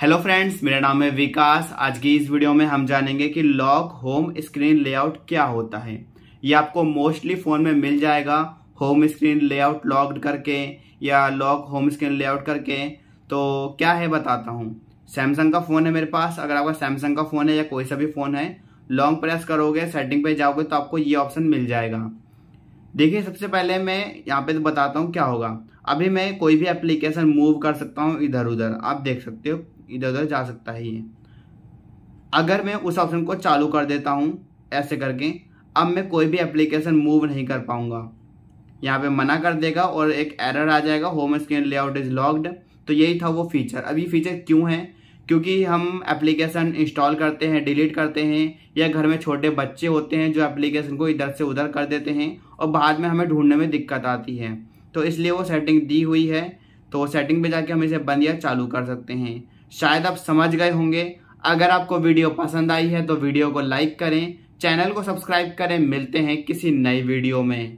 hello friends मेरा नाम है विकास आज की इस वीडियो में हम जानेंगे कि लॉक होम स्क्रीन लेआउट क्या होता है ये आपको मोस्टली फ़ोन में मिल जाएगा होम स्क्रीन लेआउट लॉक्ड करके या लॉक होम स्क्रीन लेआउट करके तो क्या है बताता हूँ सैमसंग का फ़ोन है मेरे पास अगर आपका सैमसंग का फ़ोन है या कोई सा भी फ़ोन है लॉन्ग प्रेस करोगे सेटिंग पे जाओगे तो आपको ये ऑप्शन मिल जाएगा देखिए सबसे पहले मैं यहाँ पे तो बताता हूँ क्या होगा अभी मैं कोई भी एप्लीकेशन मूव कर सकता हूँ इधर उधर आप देख सकते हो इधर उधर जा सकता है ये अगर मैं उस ऑप्शन को चालू कर देता हूँ ऐसे करके अब मैं कोई भी एप्लीकेशन मूव नहीं कर पाऊँगा यहाँ पे मना कर देगा और एक एरर आ जाएगा home screen layout is locked तो यही था वो फीचर अब ये फीचर क्यों है क्योंकि हम एप्लीकेशन इंस्टॉल करते हैं डिलीट करते हैं या घर में छोटे बच्चे होते हैं जो एप्लीकेशन को इधर से उधर कर देते हैं और बाद में हमें ढूंढने में दिक्कत आती है तो इसलिए वो सेटिंग दी हुई है तो सेटिंग पर जाके हम इसे बंद या चालू कर सकते हैं शायद आप समझ गए होंगे अगर आपको वीडियो पसंद आई है तो वीडियो को लाइक करें चैनल को सब्सक्राइब करें मिलते हैं किसी नई वीडियो में